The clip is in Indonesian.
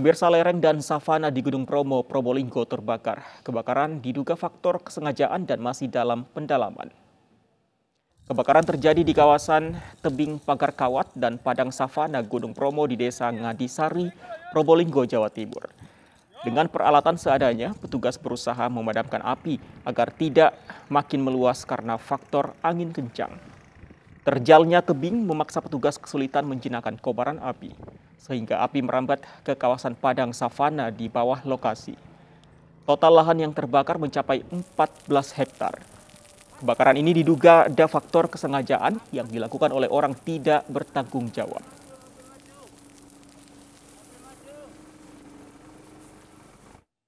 Pemirsa lereng dan savana di Gunung Bromo, Probolinggo terbakar. Kebakaran diduga faktor kesengajaan dan masih dalam pendalaman. Kebakaran terjadi di kawasan tebing pagar kawat dan padang savana Gunung Bromo di desa Ngadisari, Probolinggo, Jawa Timur. Dengan peralatan seadanya, petugas berusaha memadamkan api agar tidak makin meluas karena faktor angin kencang. Terjalnya tebing memaksa petugas kesulitan menjinakkan kobaran api sehingga api merambat ke kawasan padang savana di bawah lokasi. Total lahan yang terbakar mencapai 14 hektar. Kebakaran ini diduga ada faktor kesengajaan yang dilakukan oleh orang tidak bertanggung jawab.